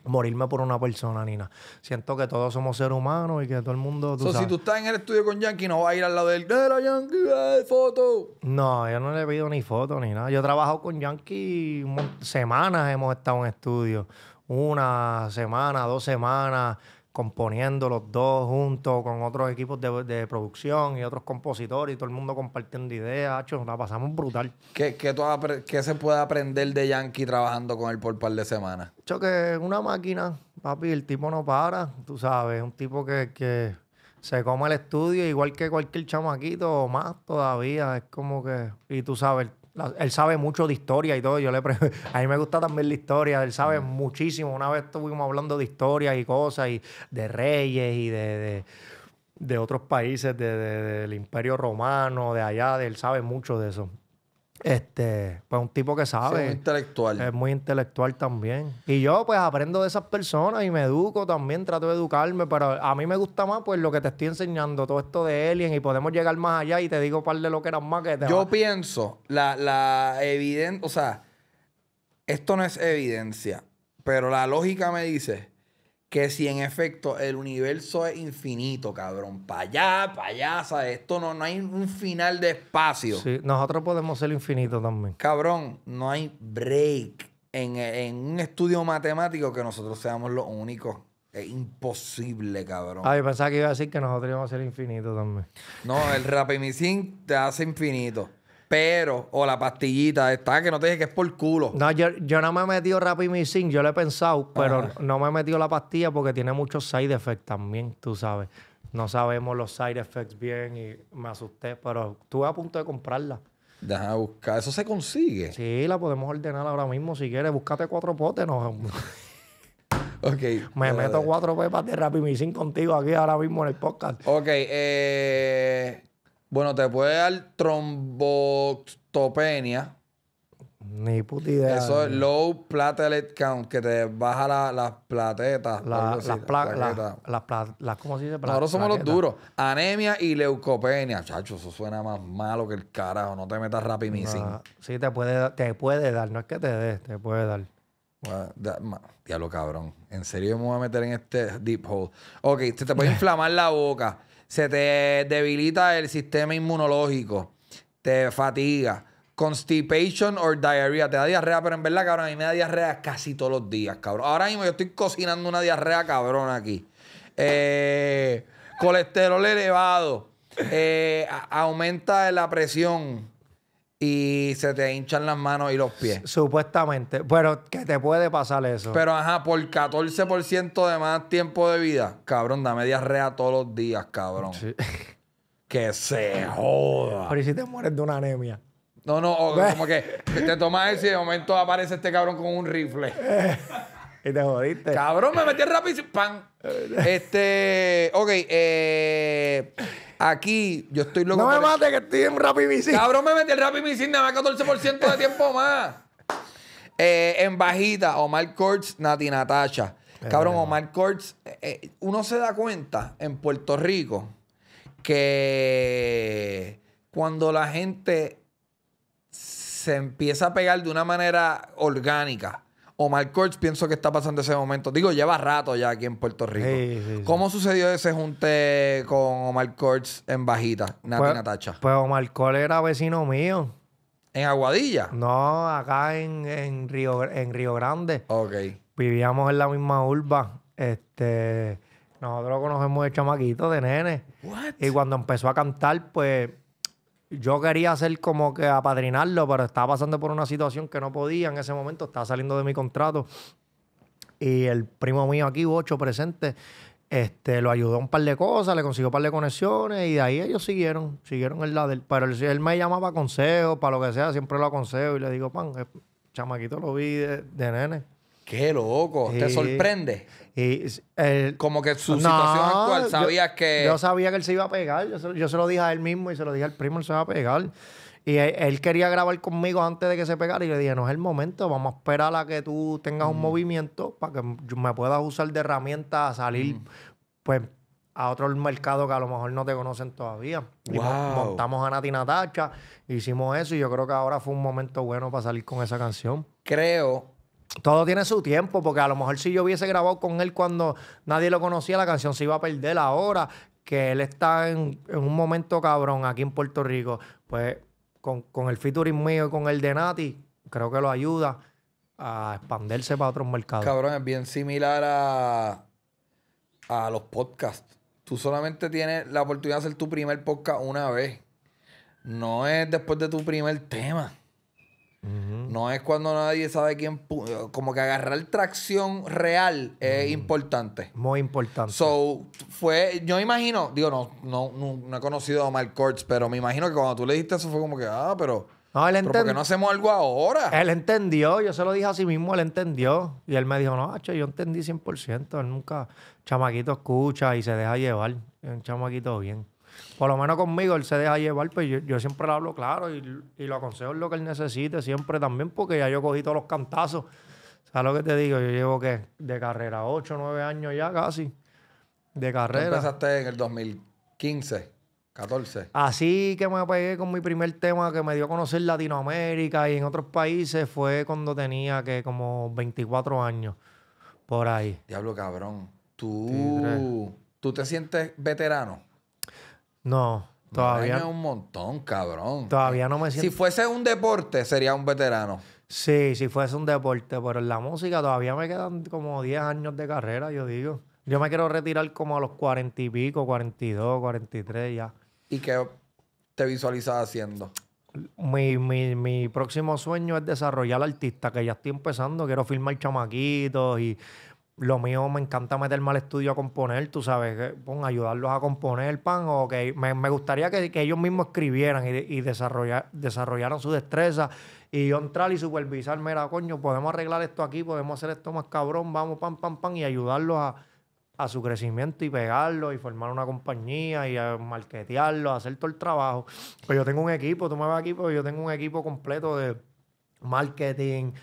morirme por una persona, ni nada. Siento que todos somos seres humanos y que todo el mundo. Tú Si tú estás en el estudio con Yankee, no vas a ir al lado de él. Yankee! ¡Foto! No, yo no le pido ni foto ni nada. Yo he trabajado con Yankee semanas, hemos estado en estudio una semana, dos semanas, componiendo los dos juntos con otros equipos de, de producción y otros compositores y todo el mundo compartiendo ideas, hecho, la pasamos brutal. ¿Qué, qué, se puede aprender de Yankee trabajando con él por un par de semanas? Yo que una máquina, papi, el tipo no para, tú sabes, un tipo que, que se come el estudio igual que cualquier chamaquito o más todavía, es como que, y tú sabes, él sabe mucho de historia y todo. Yo le a mí me gusta también la historia. Él sabe mm. muchísimo. Una vez estuvimos hablando de historias y cosas, y de reyes y de, otros países, del Imperio Romano, de allá. Él sabe mucho de eso. Este, pues un tipo que sabe. es muy intelectual. Es muy intelectual también. Y yo, pues, aprendo de esas personas y me educo también, trato de educarme, pero a mí me gusta más, pues, lo que te estoy enseñando, todo esto de Alien y podemos llegar más allá y te digo par de lo que eran más que te Yo pienso, la, la o sea, esto no es evidencia, pero la lógica me dice que si en efecto el universo es infinito, cabrón, para allá, para allá, ¿sabes? Esto no, no hay un final de espacio. Sí, nosotros podemos ser infinitos también. Cabrón, no hay break en, un estudio matemático que nosotros seamos los únicos. Es imposible, cabrón. Ay, ah, pensaba que iba a decir que nosotros íbamos a ser infinitos también. No, el rapimicin te hace infinito pero, o la pastillita está que no te dije que es por culo. No, yo, no me he metido Rapid Missing, yo lo he pensado, pero ah. no me he metido la pastilla porque tiene muchos side effects también, tú sabes. No sabemos los side effects bien y me asusté, pero estuve a punto de comprarla. Deja buscar, eso se consigue. Sí, la podemos ordenar ahora mismo si quieres. Búscate cuatro potes, no. Okay, Me meto cuatro pepas de Rapid contigo aquí ahora mismo en el podcast. Ok, eh, bueno, te puede dar tromboctopenia. Ni puta idea. Eso es low platelet count, que te baja las platetas. las plaquetas. Las platetas. ¿Cómo se dice? Nosotros somos los duros. Anemia y leucopenia. Chacho, eso suena más malo que el carajo. No te metas rapidísimo. Ah, sí, te puede, te puede dar. No es que te dé, te puede dar. diablo, cabrón. En serio me voy a meter en este deep hole. Ok, se te puede inflamar la boca se te debilita el sistema inmunológico, te fatiga, constipation or diarrhea, te da diarrea, pero en verdad, cabrón, a mí me da diarrea casi todos los días, cabrón. Ahora mismo yo estoy cocinando una diarrea cabrón aquí. Eh, colesterol elevado, eh, aumenta la presión y se te hinchan las manos y los pies. Supuestamente. Pero que te puede pasar eso. Pero ajá, por 14% de más tiempo de vida, cabrón, dame diarrea todos los días, cabrón. Que se joda. Pero ¿y si te mueres de una anemia? No, no, como que te tomas eso y de momento aparece este cabrón con un rifle. y te jodiste. Cabrón, me metí rápido y pan. Este, ok, eh... Aquí yo estoy loco. No me mates que estoy en Rapid Cabrón, me metí el Rappi Missing, nada más 14% de tiempo más. Eh, en bajita, Omar Kortz, Nati Natacha. Cabrón, Omar Courts, eh, eh, uno se da cuenta en Puerto Rico que cuando la gente se empieza a pegar de una manera orgánica, Omar Coach pienso que está pasando ese momento. Digo, lleva rato ya aquí en Puerto Rico. Sí, ¿Cómo sucedió ese junte con Omar Cortes en Bajita, Nati pues, Natacha? Pues Omar Coach era vecino mío. ¿En Aguadilla? No, acá en, Río, en Río Grande. Ok. Vivíamos en la misma urba. Este, nosotros conocemos de chamaquito, de nene. What? Y cuando empezó a cantar, pues yo quería hacer como que apadrinarlo, pero estaba pasando por una situación que no podía en ese momento, estaba saliendo de mi contrato. Y el primo mío aquí, ocho presente, este, lo ayudó un par de cosas, le consiguió un par de conexiones y de ahí ellos siguieron, siguieron el lado del. Pero él, me llamaba consejo, para lo que sea, siempre lo aconsejo y le digo, pan, eh, chamaquito lo vi de, nene. Qué loco, te sorprende. Y, Como que su situación actual, Sabía que. Yo sabía que él se iba a pegar. Yo se, lo dije a él mismo y se lo dije al primo, él se va a pegar. Y e, él, quería grabar conmigo antes de que se pegara. Y le dije, no es el momento, vamos a esperar a que tú tengas un mm. movimiento para que me puedas usar de herramienta a salir, mm. pues, a otro mercado que a lo mejor no te conocen todavía. Wow. montamos a Nati Natacha, hicimos eso y yo creo que ahora fue un momento bueno para salir con esa canción. Creo todo tiene su tiempo, porque a lo mejor si yo hubiese grabado con él cuando nadie lo conocía, la canción se iba a perder ahora, que él está en, un momento cabrón aquí en Puerto Rico. Pues con, el featuring mío y con el de Nati, creo que lo ayuda a expandirse para otros mercados. Cabrón, es bien similar a, a los podcasts. Tú solamente tienes la oportunidad de hacer tu primer podcast una vez. No es después de tu primer tema. No es cuando nadie sabe quién. Como que agarrar tracción real es importante. Muy importante. So, fue. Yo imagino, digo, no, no, no, he conocido a Mark Courts, pero me imagino que cuando tú le dijiste eso fue como que, ah, pero. No, él ¿Por no hacemos algo ahora? Él entendió, yo se lo dije a sí mismo, él entendió. Y él me dijo, no, yo entendí 100%. Él nunca, chamaquito escucha y se deja llevar. un chamaquito bien por lo menos conmigo, él se deja llevar, pues yo, siempre le hablo claro y, lo aconsejo lo que él necesite siempre también, porque ya yo cogí todos los cantazos. ¿Sabes lo que te digo? Yo llevo que de carrera, 8, 9 años ya casi. De carrera. empezaste en el 2015, 14. Así que me pegué con mi primer tema que me dio a conocer Latinoamérica y en otros países fue cuando tenía que como 24 años. Por ahí. Diablo cabrón. Tú, tú te sientes veterano. No, todavía. un montón, cabrón. Todavía no me siento. Si fuese un deporte, sería un veterano. Sí, si fuese un deporte, pero en la música todavía me quedan como 10 años de carrera, yo digo. Yo me quiero retirar como a los 40 y pico, 42, 43 ya. ¿Y qué te visualizas haciendo? Mi, mi próximo sueño es desarrollar al artista, que ya estoy empezando. Quiero filmar chamaquitos y lo mío me encanta meterme al estudio a componer, tú sabes, pon, ayudarlos a componer, pan, o que me, gustaría que, ellos mismos escribieran y, desarrollaran su destreza y yo entrar y supervisar, mira, coño, podemos arreglar esto aquí, podemos hacer esto más cabrón, vamos, pan, pan, pan, y ayudarlos a, su crecimiento y pegarlo y formar una compañía y a marketearlo, a hacer todo el trabajo. Pues yo tengo un equipo, tú me vas aquí, pues yo tengo un equipo completo de marketing,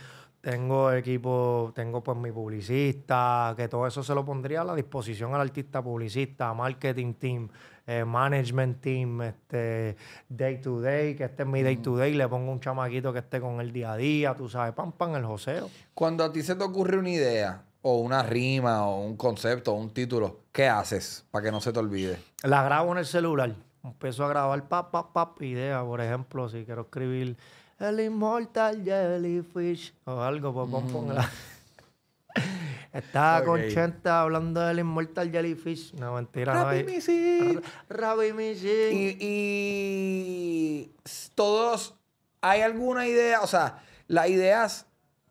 tengo equipo, tengo pues mi publicista, que todo eso se lo pondría a la disposición al artista publicista, marketing team, eh, management team, este day to day, que este es mi day to mm. day, le pongo un chamaquito que esté con el día a día, tú sabes, pam, pam, el joseo. Cuando a ti se te ocurre una idea, o una rima, o un concepto, o un título, ¿qué haces para que no se te olvide? La grabo en el celular. Empiezo a grabar, pap, pap, pap, idea, por ejemplo, si quiero escribir el inmortal jellyfish o algo, pues mm. ponerla. Estaba con Chenta hablando del inmortal Jellyfish. No, mentira. no eh. Y, todos, ¿hay alguna idea? O sea, las ideas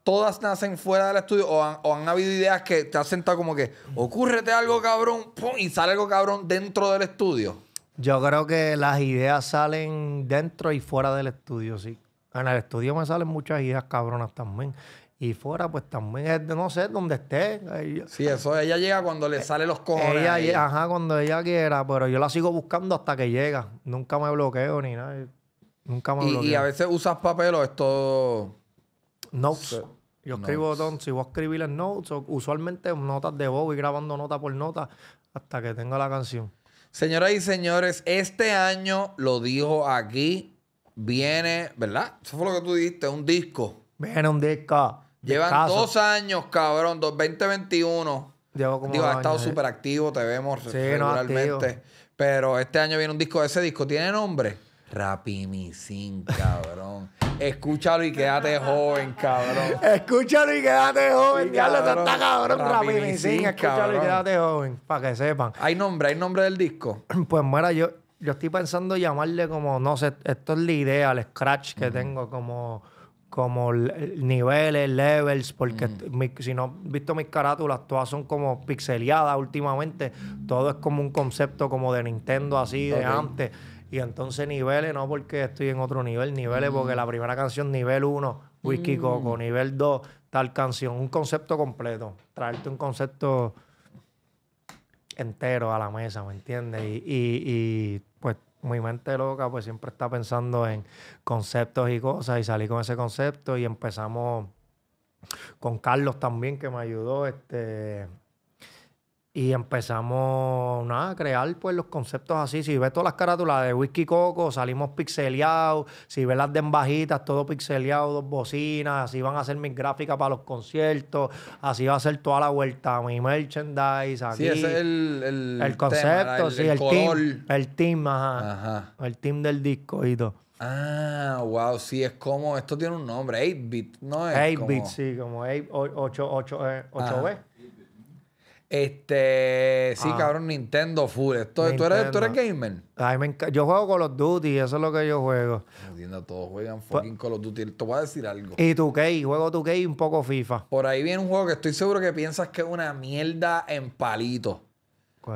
todas nacen fuera del estudio o han, habido ideas que te has sentado como que ocúrrete algo cabrón y sale algo cabrón dentro del estudio. Yo creo que las ideas salen dentro y fuera del estudio, sí. En el estudio me salen muchas hijas cabronas también. Y fuera, pues también es de no sé dónde esté. Sí, eso ella llega cuando le eh, sale los cojones. ajá, cuando ella quiera, pero yo la sigo buscando hasta que llega. Nunca me bloqueo ni nada. Nunca me bloqueo. Y a veces usas papel o esto. Notes. yo escribo, si vos a escribir en notes, usualmente notas de voz y grabando nota por nota hasta que tenga la canción. Señoras y señores, este año lo dijo aquí Viene, ¿verdad? Eso fue lo que tú dijiste, un disco. Viene un disco. Llevan dos años, cabrón, 2021. como Digo, ha estado súper eh. activo, te vemos regularmente. pero este año viene un disco. Ese disco tiene nombre. Rapimicín, cabrón. Escúchalo y quédate joven, cabrón. Escúchalo y quédate joven. Diablo, te está cabrón, Rapimicín. Escúchalo cabrón. y quédate joven, para que sepan. ¿Hay nombre? ¿Hay nombre del disco? Pues muera yo, yo estoy pensando llamarle como, no sé, esto es la idea, el scratch que tengo, como, como niveles, levels, porque si no visto mis carátulas, todas son como pixeleadas últimamente. Todo es como un concepto como de Nintendo así, de antes. Y entonces niveles, no porque estoy en otro nivel, niveles, mm. porque la primera canción, nivel 1, Whisky mm. Coco, nivel 2, tal canción, un concepto completo. Traerte un concepto entero a la mesa, ¿me entiendes? y, y, y mi mente loca pues siempre está pensando en conceptos y cosas y salí con ese concepto y empezamos con Carlos también que me ayudó este y empezamos a crear pues, los conceptos así. Si ves todas las carátulas de whisky coco, salimos pixeleados. Si ves las de embajitas, todo pixeleado, dos bocinas. Así van a hacer mis gráficas para los conciertos. Así va a ser toda la vuelta. Mi merchandise. Aquí. Sí, ese es el, el, concepto, sí, el, team. El team, ajá, El team del disco y todo. Ah, wow, sí, es como, esto tiene un nombre, 8-bit, ¿no? 8-bit, sí, como 8, 8, 8 b este, sí, ah. cabrón, Nintendo full. ¿tú, eres, ¿Tú eres gamer? yo juego Call of Duty, eso es lo que yo juego. Entiendo, todos juegan pues fucking Call of Duty. Te voy a decir algo. Y tu k juego tu k un poco FIFA. Por ahí viene un juego que estoy seguro que piensas que es una mierda en palito.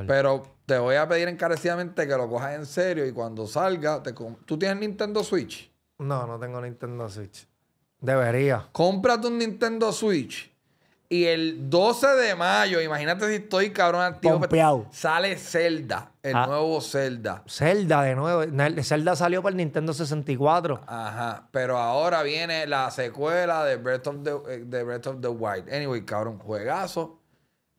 Pero te voy a pedir encarecidamente que lo cojas en serio y cuando salga, ¿tú tienes Nintendo Switch? No, no tengo Nintendo Switch. Debería. Cómprate un Nintendo Switch y el 12 de mayo, imagínate si estoy cabrón activo. Pues, sale Zelda, el ah. nuevo Zelda. Zelda de nuevo. Zelda salió para el Nintendo 64. Ajá. Pero ahora viene la secuela de Breath of the, eh, Breath of the Wild. Anyway, cabrón, juegazo.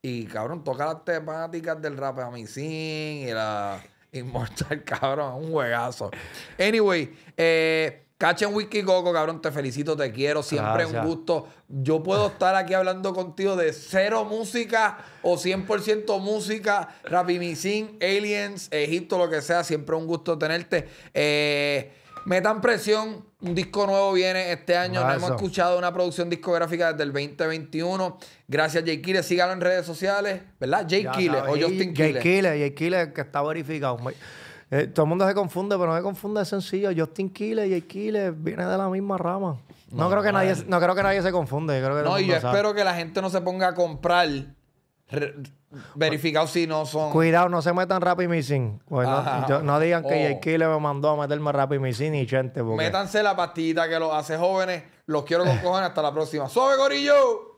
Y cabrón, toca las temáticas del rap a y la Inmortal, cabrón. Un juegazo. Anyway, eh. Cachen Wiki Coco, cabrón, te felicito, te quiero, siempre es un gusto. Yo puedo estar aquí hablando contigo de cero música o 100% música, Rapimicin, Aliens, Egipto, lo que sea, siempre un gusto tenerte. Eh, metan presión, un disco nuevo viene este año, no hemos escuchado una producción discográfica desde el 2021. Gracias, Jay Kille, sígalo en redes sociales, ¿verdad? Jay Killer o Justin Killer. Jay Killer, Jay Killer, que está verificado. Eh, todo el mundo se confunde, pero no se confunde, es sencillo. Justin Killer y el viene vienen de la misma rama. No, creo que nadie, no creo que nadie se confunde. no, yo espero que la gente no se ponga a comprar verificado si no son. Cuidado, no se metan Rappi Missing. Pues no, digan que oh. Kile me mandó a meterme Rappi Missing y Chente. Porque... Métanse la pastita que los hace jóvenes. Los quiero con cojones. Hasta la próxima. ¡Suave, gorillo!